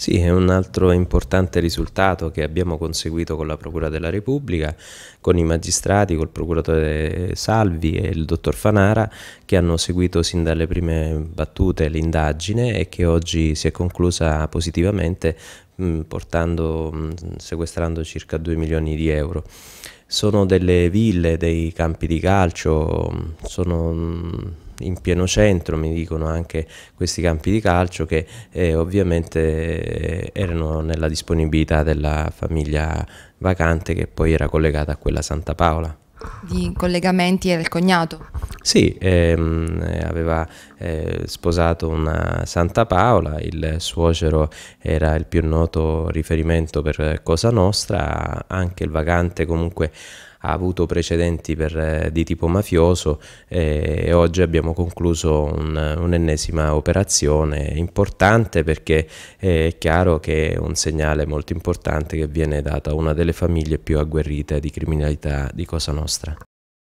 Sì, è un altro importante risultato che abbiamo conseguito con la Procura della Repubblica, con i magistrati, col procuratore Salvi e il dottor Fanara che hanno seguito sin dalle prime battute l'indagine e che oggi si è conclusa positivamente mm, portando, mm, sequestrando circa 2 milioni di euro sono delle ville, dei campi di calcio, mm, sono in pieno centro, mi dicono anche questi campi di calcio che eh, ovviamente eh, erano nella disponibilità della famiglia vacante che poi era collegata a quella Santa Paola di collegamenti era il cognato? Sì, ehm, aveva eh, sposato una Santa Paola, il suocero era il più noto riferimento per Cosa Nostra, anche il vagante comunque ha avuto precedenti per, eh, di tipo mafioso eh, e oggi abbiamo concluso un'ennesima operazione importante perché eh, è chiaro che è un segnale molto importante che viene data a una delle famiglie più agguerrite di criminalità di Cosa Nostra.